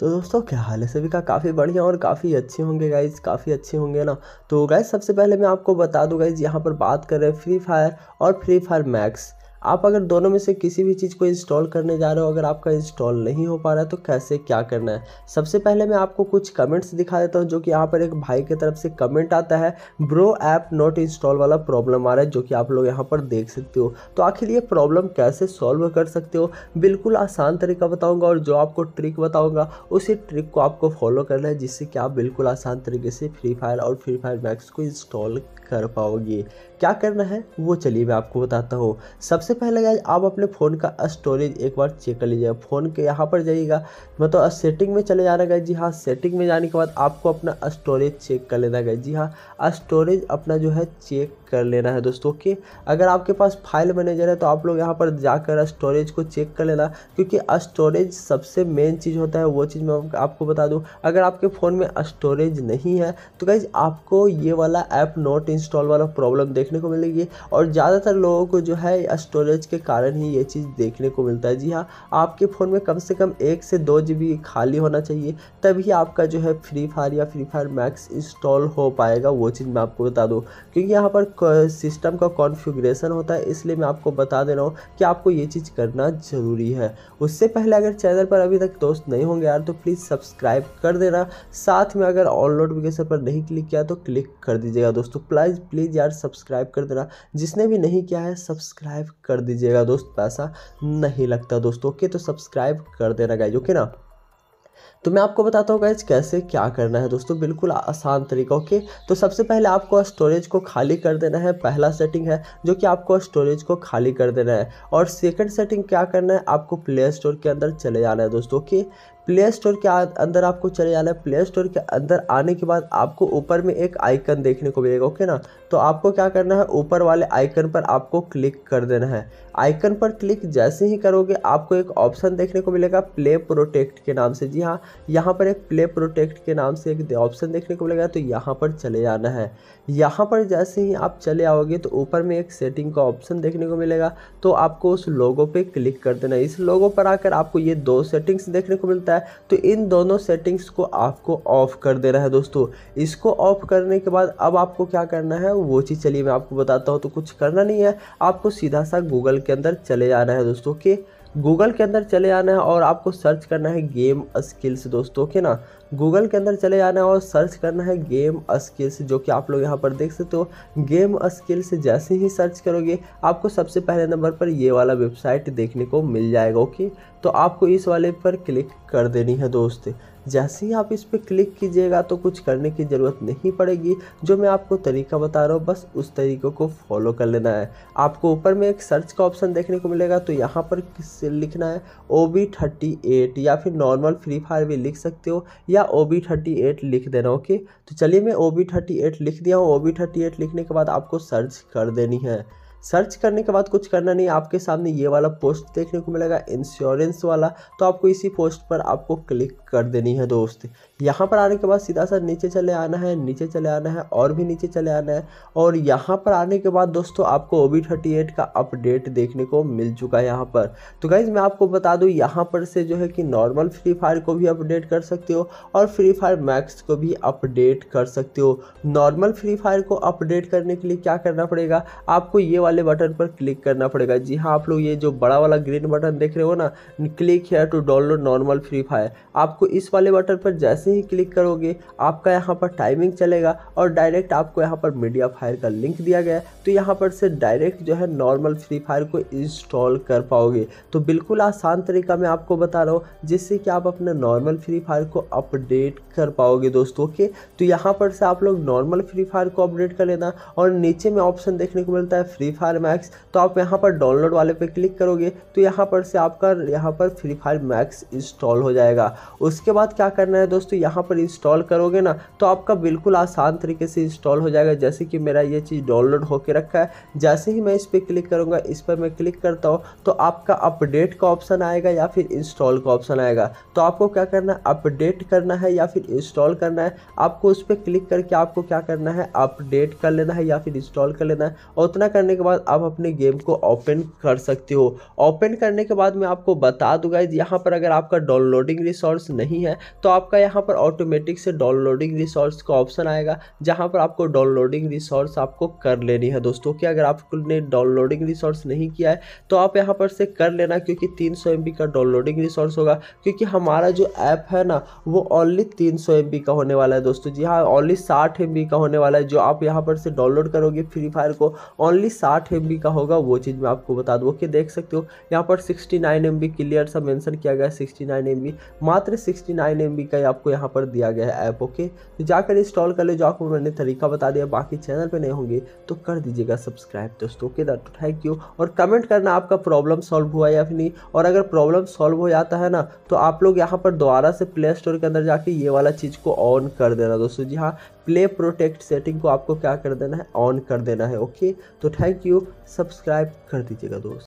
तो दोस्तों क्या हाल है सभी का काफ़ी बढ़िया और काफ़ी अच्छे होंगे गाइज काफ़ी अच्छे होंगे ना तो गाइज सबसे पहले मैं आपको बता दूँ गाइज यहाँ पर बात कर रहे हैं फ्री फायर और फ्री फायर मैक्स आप अगर दोनों में से किसी भी चीज़ को इंस्टॉल करने जा रहे हो अगर आपका इंस्टॉल नहीं हो पा रहा है तो कैसे क्या करना है सबसे पहले मैं आपको कुछ कमेंट्स दिखा देता हूँ जो कि यहाँ पर एक भाई की तरफ से कमेंट आता है ब्रो ऐप नॉट इंस्टॉल वाला प्रॉब्लम आ रहा है जो कि आप लोग यहाँ पर देख सकते हो तो आखिर ये प्रॉब्लम कैसे सॉल्व कर सकते हो बिल्कुल आसान तरीका बताऊँगा और जो आपको ट्रिक बताऊँगा उसी ट्रिक को आपको फॉलो करना है जिससे कि आप बिल्कुल आसान तरीके से फ्री फायर और फ्री फायर मैक्स को इंस्टॉल कर पाओगे क्या करना है वो चलिए मैं आपको बताता हूँ सबसे पहले गाइज आप अपने फ़ोन का स्टोरेज एक बार चेक कर लीजिएगा फ़ोन के यहाँ पर जाइएगा मतलब तो सेटिंग में चले जाना गए जी हाँ सेटिंग में जाने के बाद आपको अपना स्टोरेज चेक कर लेना गाइज जी हाँ स्टोरेज अपना जो है चेक कर लेना है दोस्तों ओके अगर आपके पास फाइल मैनेजर है तो आप लोग यहाँ पर जाकर स्टोरेज को चेक कर लेना क्योंकि स्टोरेज सबसे मेन चीज़ होता है वो चीज़ मैं आपको बता दूँ अगर आपके फ़ोन में स्टोरेज नहीं है तो गाइज आपको ये वाला ऐप नॉट इंस्टॉल वाला प्रॉब्लम देखने को मिलेगी और ज़्यादातर लोगों को जो है स्टोरेज के कारण ही ये चीज़ देखने को मिलता है जी हाँ आपके फ़ोन में कम से कम एक से दो जी खाली होना चाहिए तभी आपका जो है फ्री फायर या फ्री फायर मैक्स इंस्टॉल हो पाएगा वो चीज़ मैं आपको बता दूँ क्योंकि यहाँ पर सिस्टम का कॉन्फ़िगरेशन होता है इसलिए मैं आपको बता दे रहा हूँ कि आपको ये चीज़ करना ज़रूरी है उससे पहले अगर चैनल पर अभी तक दोस्त नहीं होंगे यार तो प्लीज़ सब्सक्राइब कर देना साथ में अगर ऑल नोटिफिकेशन पर नहीं क्लिक किया तो क्लिक कर दीजिएगा दोस्तों प्लीज़ प्लीज़ यार सब्सक्राइब कर देना जिसने भी नहीं किया है सब्सक्राइब कर दीजिएगा दोस्त पैसा नहीं लगता दोस्तों ओके तो सब्सक्राइब कर देना गाइज ओके ना तो मैं आपको बताता हूँ गाइज कैसे क्या करना है दोस्तों बिल्कुल आसान तरीका ओके तो सबसे पहले आपको स्टोरेज को खाली कर देना है पहला सेटिंग है जो कि आपको स्टोरेज को खाली कर देना है और सेकेंड सेटिंग क्या करना है आपको प्ले स्टोर के अंदर चले जाना है दोस्तों ओके प्ले स्टोर के अंदर आपको चले जाना है प्ले स्टोर के अंदर आने के बाद आपको ऊपर में एक आइकन देखने को मिलेगा ओके ना तो आपको क्या करना है ऊपर वाले आइकन पर आपको क्लिक कर देना है आइकन पर क्लिक जैसे ही करोगे आपको एक ऑप्शन देखने को मिलेगा प्ले प्रोटेक्ट के नाम से जी हाँ यहाँ पर एक प्ले प्रोटेक्ट के नाम से एक ऑप्शन देखने को मिलेगा तो यहाँ पर चले जाना है यहाँ पर जैसे ही आप चले आओगे तो ऊपर में एक सेटिंग का ऑप्शन देखने को मिलेगा तो आपको उस लोगो पर क्लिक कर देना है इस लोगो पर आकर आपको ये दो सेटिंग्स देखने को मिलता है है तो इन दोनों सेटिंग्स को आपको ऑफ़ कर देना है दोस्तों इसको ऑफ़ करने के बाद अब आपको क्या करना है वो चीज़ चलिए मैं आपको बताता हूँ तो कुछ करना नहीं है आपको सीधा सा गूगल के अंदर चले जाना है दोस्तों के गूगल के अंदर चले आना है और आपको सर्च करना है गेम स्किल्स दोस्तों के ना गूगल के अंदर चले जाना है और सर्च करना है गेम स्किल्स जो कि आप लोग यहाँ पर देख सकते हो गेम स्किल्स जैसे ही सर्च करोगे आपको सबसे पहले नंबर पर ये वाला वेबसाइट देखने को मिल जाएगा ओके तो आपको इस वाले पर क्लिक कर देनी है दोस्त जैसे ही आप इस पर क्लिक कीजिएगा तो कुछ करने की ज़रूरत नहीं पड़ेगी जो मैं आपको तरीका बता रहा हूँ बस उस तरीक़े को फॉलो कर लेना है आपको ऊपर में एक सर्च का ऑप्शन देखने को मिलेगा तो यहाँ पर लिखना है ओ बी थर्टी एट या फिर नॉर्मल फ्री फायर भी लिख सकते हो या या ओ बी थर्टी एट लिख देना ओके तो चलिए मैं ओ बी थर्टी एट लिख दिया हूँ ओ बी थर्टी एट लिखने के बाद आपको सर्च कर देनी है सर्च करने के बाद कुछ करना नहीं आपके सामने ये वाला पोस्ट देखने को मिलेगा इंश्योरेंस वाला तो आपको इसी पोस्ट पर आपको क्लिक कर देनी है दोस्त यहाँ पर आने के बाद सीधा सा नीचे चले आना है नीचे चले आना है और भी नीचे चले आना है और यहाँ पर आने के बाद दोस्तों आपको ओ का अपडेट देखने को मिल चुका है यहाँ पर तो गाइज़ मैं आपको बता दूँ यहाँ पर से जो है कि नॉर्मल फ्री फायर को भी अपडेट कर सकते हो और फ्री फायर मैक्स को भी अपडेट कर सकते हो नॉर्मल फ्री फायर को अपडेट करने के लिए क्या करना पड़ेगा आपको ये वाले बटन पर क्लिक करना पड़ेगा जी हाँ आप लोग ये जो बड़ा वाला ग्रीन बटन देख रहे हो ना click here to download normal Free Fire आपको इस वाले बटन पर जैसे ही क्लिक करोगे आपका यहाँ पर टाइमिंग चलेगा और डायरेक्ट आपको यहाँ पर मीडिया फायर का लिंक दिया गया तो यहाँ पर से डायरेक्ट जो है नॉर्मल फ्री फायर को इंस्टॉल कर पाओगे तो बिल्कुल आसान तरीका मैं आपको बता रहा हूँ जिससे कि आप अपने नॉर्मल फ्री फायर को अपडेट कर पाओगे दोस्तों के तो यहाँ पर से आप लोग नॉर्मल फ्री फायर को अपडेट कर लेना और नीचे में ऑप्शन देखने को मिलता है फ्री फायर मैक्स तो आप यहाँ पर डाउनलोड वाले पे क्लिक करोगे तो यहाँ पर से आपका यहाँ पर फ्री फायर मैक्स इंस्टॉल हो जाएगा उसके बाद क्या करना है दोस्तों यहाँ पर इंस्टॉल करोगे ना तो आपका बिल्कुल आसान तरीके से इंस्टॉल हो जाएगा जैसे कि मेरा ये चीज़ डाउनलोड होकर रखा है जैसे ही मैं इस पर क्लिक करूँगा इस पर मैं क्लिक करता हूँ तो आपका अपडेट का ऑप्शन आएगा या फिर इंस्टॉल का ऑप्शन आएगा तो आपको क्या करना है अपडेट करना है या फिर इंस्टॉल करना है आपको उस पर क्लिक करके आपको क्या करना है अपडेट कर लेना है या फिर इंस्टॉल कर लेना है और उतना करने के बाद आप अपने गेम को ओपन कर सकते हो ओपन करने के बाद मैं आपको बता दूंगा यहाँ पर अगर आपका डाउनलोडिंग रिसोर्स नहीं है तो आपका यहाँ पर ऑटोमेटिक से डाउनलोडिंग रिसोर्स का ऑप्शन आएगा जहाँ पर आपको डाउनलोडिंग रिसोर्स आपको कर लेनी है दोस्तों कि अगर आपने डाउनलोडिंग रिसोर्स नहीं किया है तो आप यहाँ पर से कर लेना क्योंकि तीन सौ का डाउनलोडिंग रिसोर्स होगा क्योंकि हमारा जो ऐप है ना वो ओनली तीन सौ का होने वाला है दोस्तों जी हाँ ओनली साठ एम का होने वाला है जो आप यहाँ पर से डाउनलोड करोगे फ्री फायर को ओनली साठ आठ एम का होगा वो चीज़ मैं आपको बता दूँ ओके देख सकते हो यहाँ पर सिक्सटी नाइन एम क्लियर सा मेंशन किया गया सिक्सटी नाइन एम मात्र सिक्सटी नाइन एम का आपको यहाँ पर दिया गया है ऐप ओके तो जाकर इंस्टॉल कर ले जो आपको मैंने तरीका बता दिया बाकी चैनल पर नहीं होंगे तो कर दीजिएगा सब्सक्राइब दोस्तों ओके दैट थैंक यू और कमेंट करना आपका प्रॉब्लम सॉल्व हुआ या फिर नहीं और अगर प्रॉब्लम सॉल्व हो जाता है ना तो आप लोग यहाँ पर दोबारा से प्ले स्टोर के अंदर जाके ये वाला चीज़ को ऑन कर देना दोस्तों जी हाँ प्ले प्रोटेक्ट सेटिंग को आपको क्या कर देना है ऑन कर देना है ओके तो थैंक यू को सब्सक्राइब कर दीजिएगा दोस्त